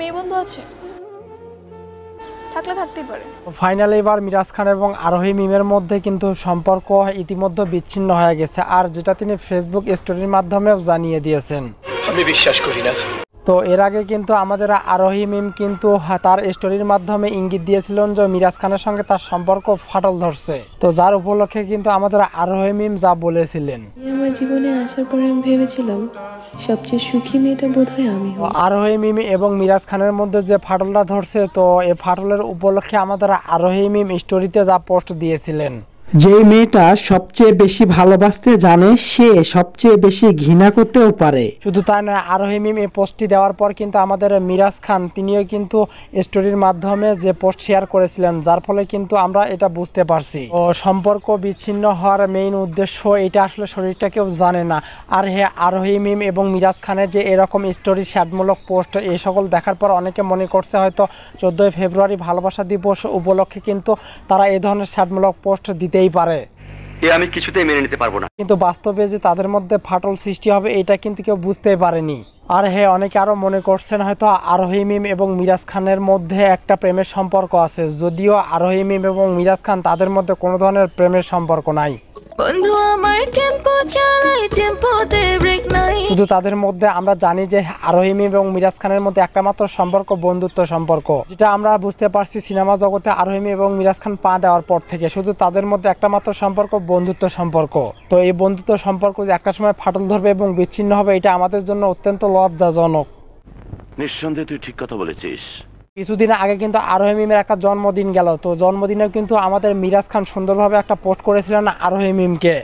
মেয়ে বন্ধু আছে থাকলে থাকতেই পারে ফাইনাল এবার মিরাজ খান এবং আরোহী মিমের মধ্যে কিন্তু সম্পর্ক ইতিমধ্যে বিচ্ছিন্ন হয়ে গেছে আর যেটা তিনি ফেসবুক স্টোরির মাধ্যমেও জানিয়ে দিয়েছেন আমি বিশ্বাস করি না তো এর আগে কিন্তু আমাদের আরোহী মিম কিন্তু তার স্টোরির মাধ্যমে ইঙ্গিত দিয়েছিলেন যে মিরাজ খানের সঙ্গে তার সম্পর্ক ফাটল ধরছে তো যার উপলক্ষে কিন্তু আমাদের আরোহী মিম যা বলেছিলেন আমার জীবনে আসার পরে আমি ভেবেছিলাম সবচেয়ে সুখী মেয়েটা হয় আমি আরোহী মিম এবং মিরাজ খানের মধ্যে যে ফাটলটা ধরছে তো এই ফাটলের উপলক্ষে আমাদের আরোহী মিম স্টোরিতে যা পোস্ট দিয়েছিলেন যেই মেয়েটা সবচেয়ে বেশি ভালোবাসতে জানে সে সবচেয়ে বেশি ঘৃণা করতেও পারে শুধু তাই নয় আরোহী মিম এই পোস্টটি দেওয়ার পর কিন্তু আমাদের মিরাজ খান তিনিও কিন্তু স্টোরির মাধ্যমে যে পোস্ট শেয়ার করেছিলেন যার ফলে কিন্তু আমরা এটা বুঝতে পারছি ও সম্পর্ক বিচ্ছিন্ন হওয়ার মেইন উদ্দেশ্য এটা আসলে শরীরটা কেউ জানে না আর হে আরোহী মিম এবং মিরাজ খানের যে এরকম স্টোরি শ্যাডমূলক পোস্ট এই সকল দেখার পর অনেকে মনে করছে হয়তো চোদ্দোই ফেব্রুয়ারি ভালোবাসা দিবস উপলক্ষে কিন্তু তারা এই ধরনের শ্যাডমূলক পোস্ট দিতে নিতেই পারে আমি কিছুতেই মেনে নিতে পারবো না কিন্তু বাস্তবে যে তাদের মধ্যে ফাটল সৃষ্টি হবে এটা কিন্তু কেউ বুঝতেই পারেনি আর হ্যাঁ অনেকে আরও মনে করছেন হয়তো আরোহী মিম এবং মিরাজ খানের মধ্যে একটা প্রেমের সম্পর্ক আছে যদিও আরোহী মিম এবং মিরাজ খান তাদের মধ্যে কোনো ধরনের প্রেমের সম্পর্ক নাই বন্ধু আমার টেম্পো চালাই টেম্পোতে ব্রেক নাই শুধু তাদের মধ্যে আমরা জানি যে আরোহিম এবং মিরাজ খানের মধ্যে একটা মাত্র সম্পর্ক বন্ধুত্ব সম্পর্ক যেটা আমরা বুঝতে পারছি সিনেমা জগতে আরোহিম এবং মিরাজ খান পা দেওয়ার পর থেকে শুধু তাদের মধ্যে একটা মাত্র সম্পর্ক বন্ধুত্ব সম্পর্ক তো এই বন্ধুত্ব সম্পর্ক যে একটা সময় ফাটল ধরবে এবং বিচ্ছিন্ন হবে এটা আমাদের জন্য অত্যন্ত লজ্জাজনক নিঃসন্দেহে তুই ঠিক কথা বলেছিস কিছুদিন আগে কিন্তু মিমের একটা জন্মদিন গেল তো জন্মদিনেও কিন্তু আমাদের মিরাজ খান সুন্দরভাবে একটা পোস্ট করেছিলেন মিমকে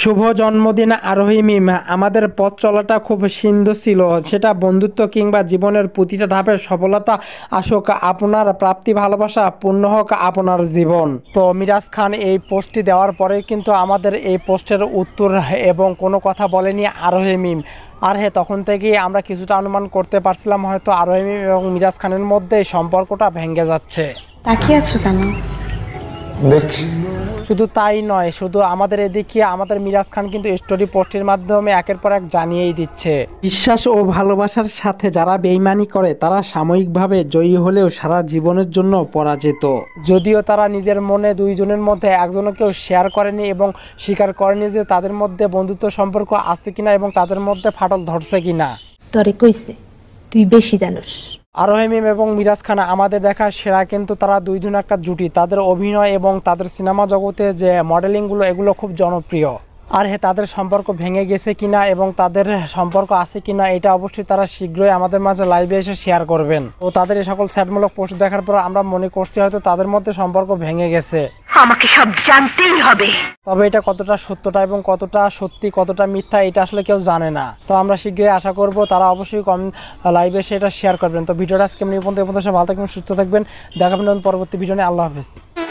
শুভ জন্মদিন আরোহী মিম আমাদের পথ চলাটা খুব সিন্ধু ছিল সেটা বন্ধুত্ব কিংবা জীবনের প্রতিটা ধাপের সফলতা আসুক আপনার প্রাপ্তি ভালোবাসা পূর্ণ হোক আপনার জীবন তো মিরাজ খান এই পোস্টটি দেওয়ার পরে কিন্তু আমাদের এই পোস্টের উত্তর এবং কোনো কথা বলেনি আরোহী মিম আর হ্যাঁ তখন থেকেই আমরা কিছুটা অনুমান করতে পারছিলাম হয়তো আরোহী মিম এবং মিরাজ খানের মধ্যে সম্পর্কটা ভেঙে যাচ্ছে তাকিয়ে আছো কেন দেখছি শুধু তাই নয় শুধু আমাদের এদিকে আমাদের মিরাজ খান কিন্তু স্টোরি পোস্টের মাধ্যমে একের পর এক জানিয়েই দিচ্ছে বিশ্বাস ও ভালোবাসার সাথে যারা বেইমানি করে তারা সাময়িকভাবে জয়ী হলেও সারা জীবনের জন্য পরাজিত যদিও তারা নিজের মনে দুইজনের মধ্যে একজনকেও শেয়ার করেনি এবং স্বীকার করেনি যে তাদের মধ্যে বন্ধুত্ব সম্পর্ক আছে কিনা এবং তাদের মধ্যে ফাটল ধরছে কিনা তরে কইছে তুই বেশি জানোস আরোহেমিম এবং মিরাজ খানা আমাদের দেখা সেরা কিন্তু তারা দুই একটা জুটি তাদের অভিনয় এবং তাদের সিনেমা জগতে যে মডেলিংগুলো এগুলো খুব জনপ্রিয় আর হ্যাঁ তাদের সম্পর্ক ভেঙে গেছে কিনা এবং তাদের সম্পর্ক আছে কিনা এটা অবশ্যই তারা শীঘ্রই আমাদের মাঝে লাইভে এসে শেয়ার করবেন ও তাদের এই সকল স্যাটমূলক পোস্ট দেখার পর আমরা মনে করছি হয়তো তাদের মধ্যে সম্পর্ক ভেঙে গেছে আমাকে সব জানতেই হবে তবে এটা কতটা সত্যটা এবং কতটা সত্যি কতটা মিথ্যা এটা আসলে কেউ জানে না তো আমরা শীঘ্রই আশা করব তারা অবশ্যই কম লাইভে সেটা শেয়ার করবেন তো ভিডিওটা আজকে এমনি পর্যন্ত এ পর্যন্ত ভালো থাকবেন সুস্থ থাকবেন দেখাবেন পরবর্তী ভিডিও নিয়ে আল্লাহ হাফেজ